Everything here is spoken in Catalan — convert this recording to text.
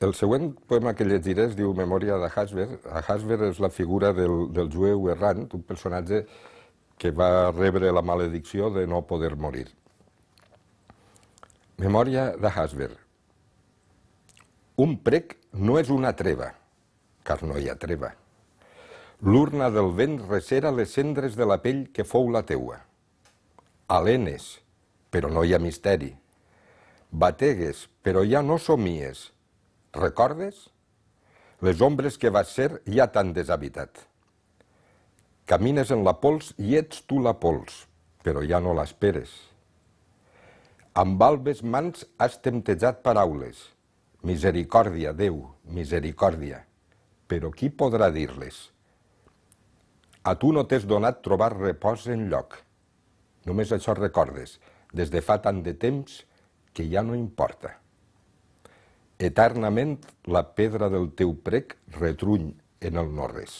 El següent poema que llegiré es diu Memòria de Hasber. Hasber és la figura del, del jueu errant, un personatge que va rebre la maledicció de no poder morir. Memòria de Hasber. Un prec no és una treva, car no hi ha treva. L'urna del vent recera les cendres de la pell que fou la teua. Alenes, però no hi ha misteri. Bategues, però ja no somies, Recordes? Les ombres que va ser ja t'han deshabitat. Camines en la pols i ets tu la pols, però ja no l'esperes. Amb albes mans has temptejat paraules. Misericòrdia, Déu, misericòrdia. Però qui podrà dir-les? A tu no t'has donat trobar repòs en lloc. Només això recordes, des de fa tant de temps que ja no importa. Eternament la pedra del teu prec retruny en el no-res.